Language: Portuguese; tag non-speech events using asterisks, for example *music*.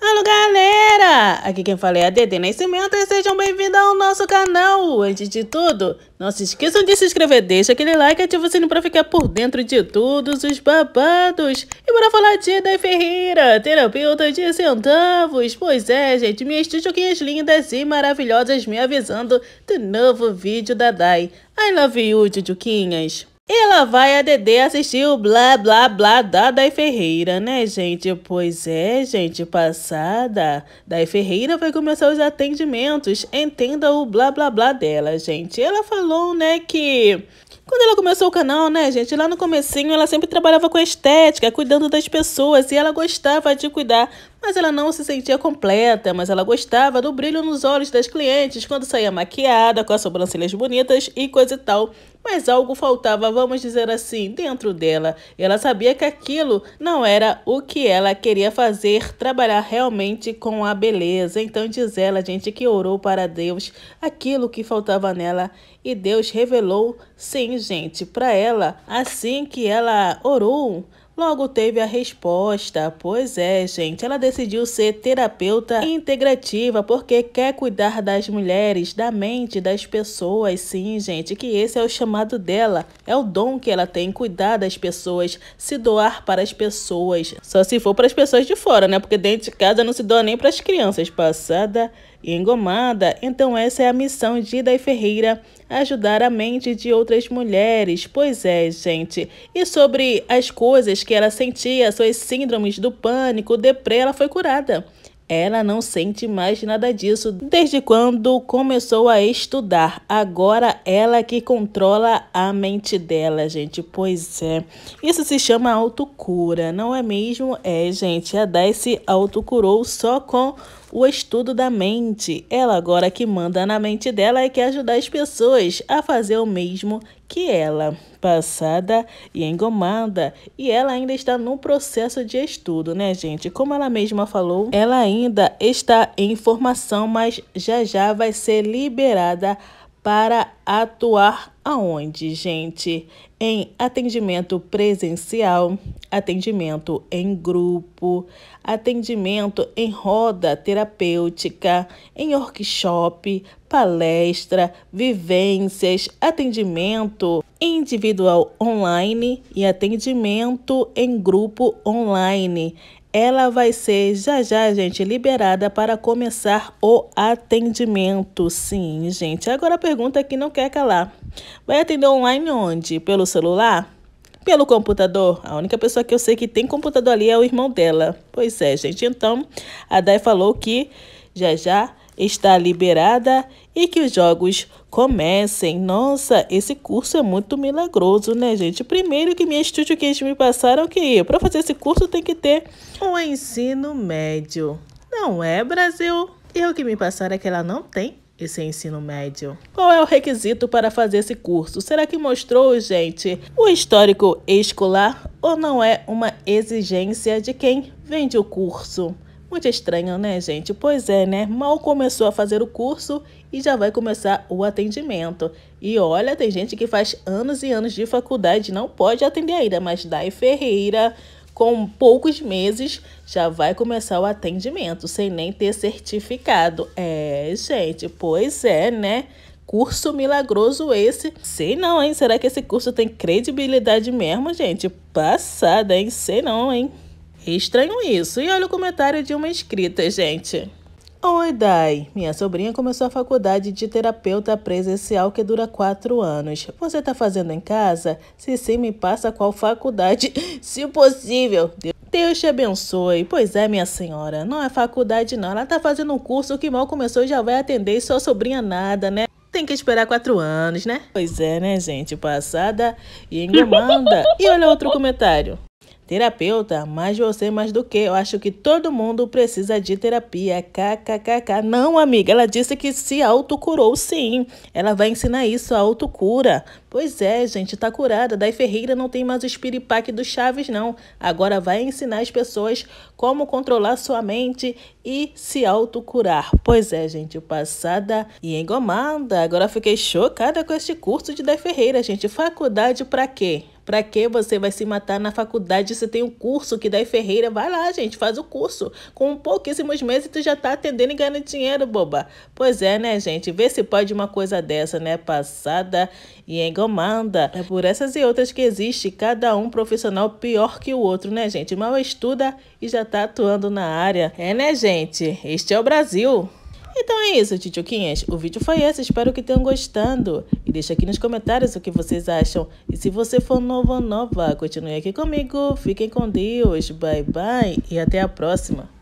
Alô galera, aqui quem fala é a Dede Nascimento e sejam bem-vindos ao nosso canal. Antes de tudo, não se esqueçam de se inscrever, deixa aquele like e ativa o sininho para ficar por dentro de todos os babados. E bora falar de Dai Ferreira, terapeuta de centavos. Pois é, gente, minhas tioquinhas lindas e maravilhosas me avisando do novo vídeo da Dai. I love you, tioquinhas. Ela vai a Dedê assistir o blá blá blá da Dai Ferreira, né, gente? Pois é, gente, passada. Dai Ferreira vai começar os atendimentos. Entenda o blá blá blá dela, gente. Ela falou, né, que quando ela começou o canal, né, gente, lá no comecinho ela sempre trabalhava com estética, cuidando das pessoas e ela gostava de cuidar mas ela não se sentia completa, mas ela gostava do brilho nos olhos das clientes quando saía maquiada, com as sobrancelhas bonitas e coisa e tal. Mas algo faltava, vamos dizer assim, dentro dela. Ela sabia que aquilo não era o que ela queria fazer, trabalhar realmente com a beleza. Então diz ela, gente, que orou para Deus aquilo que faltava nela e Deus revelou, sim, gente, para ela assim que ela orou Logo teve a resposta. Pois é, gente, ela decidiu ser terapeuta integrativa porque quer cuidar das mulheres, da mente, das pessoas. Sim, gente, que esse é o chamado dela. É o dom que ela tem, cuidar das pessoas, se doar para as pessoas. Só se for para as pessoas de fora, né? Porque dentro de casa não se doa nem para as crianças. Passada e engomada, então essa é a missão de Daí Ferreira, ajudar a mente de outras mulheres. Pois é, gente. E sobre as coisas que ela sentia, suas síndromes do pânico, deprê, ela foi curada. Ela não sente mais nada disso desde quando começou a estudar. Agora ela que controla a mente dela, gente. Pois é. Isso se chama autocura, não é mesmo? É, gente. A se autocurou só com o estudo da mente. Ela agora que manda na mente dela é que ajudar as pessoas a fazer o mesmo que ela, passada e engomada, e ela ainda está no processo de estudo, né, gente? Como ela mesma falou, ela ainda está em formação, mas já já vai ser liberada para atuar aonde, gente? Em atendimento presencial, atendimento em grupo, atendimento em roda terapêutica, em workshop, palestra, vivências, atendimento individual online e atendimento em grupo online ela vai ser já já, gente, liberada para começar o atendimento. Sim, gente. Agora a pergunta é que não quer calar. Vai atender online onde? Pelo celular? pelo computador. A única pessoa que eu sei que tem computador ali é o irmão dela. Pois é, gente. Então, a Dai falou que já já está liberada e que os jogos comecem. Nossa, esse curso é muito milagroso, né, gente? Primeiro que minha estúdio que eles me passaram que para fazer esse curso tem que ter um ensino médio. Não é, Brasil? E o que me passaram é que ela não tem esse ensino médio. Qual é o requisito para fazer esse curso? Será que mostrou, gente, o histórico escolar ou não é uma exigência de quem vende o curso? Muito estranho, né, gente? Pois é, né? Mal começou a fazer o curso e já vai começar o atendimento. E olha, tem gente que faz anos e anos de faculdade não pode atender ainda, mas Dai Ferreira, com poucos meses, já vai começar o atendimento, sem nem ter certificado. É, gente, pois é, né? Curso milagroso esse. Sei não, hein? Será que esse curso tem credibilidade mesmo, gente? Passada, hein? Sei não, hein? É estranho isso. E olha o comentário de uma inscrita, gente. Oi, Dai. Minha sobrinha começou a faculdade de terapeuta presencial que dura quatro anos. Você tá fazendo em casa? Se sim, me passa qual faculdade, *laughs* se possível. Deus te abençoe. Pois é, minha senhora. Não é faculdade, não. Ela tá fazendo um curso que mal começou e já vai atender e sua sobrinha nada, né? Tem que esperar quatro anos, né? Pois é, né, gente? Passada e engomanda. e olha outro comentário. Terapeuta, mais você mais do que. Eu acho que todo mundo precisa de terapia. KKKK. Não, amiga, ela disse que se autocurou, sim. Ela vai ensinar isso, a autocura. Pois é, gente, tá curada. Daí Ferreira não tem mais o espiripaque do Chaves, não. Agora vai ensinar as pessoas como controlar sua mente e se autocurar. Pois é, gente, passada e engomada. Agora fiquei chocada com este curso de Daí Ferreira, gente. Faculdade pra quê? Para que você vai se matar na faculdade se tem um curso que dá em Ferreira? Vai lá, gente, faz o curso. Com pouquíssimos meses tu já tá atendendo e ganhando dinheiro, boba. Pois é, né, gente? Vê se pode uma coisa dessa, né? Passada e engomanda. É por essas e outras que existe cada um profissional pior que o outro, né, gente? Mal estuda e já tá atuando na área. É, né, gente? Este é o Brasil. Então é isso, titioquinhas. O vídeo foi esse, espero que tenham gostando. E deixa aqui nos comentários o que vocês acham. E se você for novo ou nova, continue aqui comigo. Fiquem com Deus. Bye, bye e até a próxima.